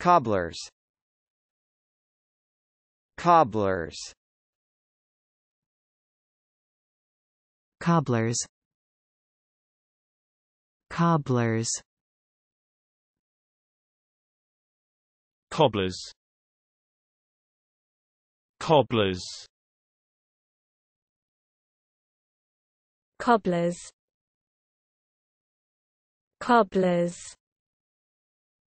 Cobblers Cobblers Cobblers Cobblers Cobblers Cobblers Cobblers Cobblers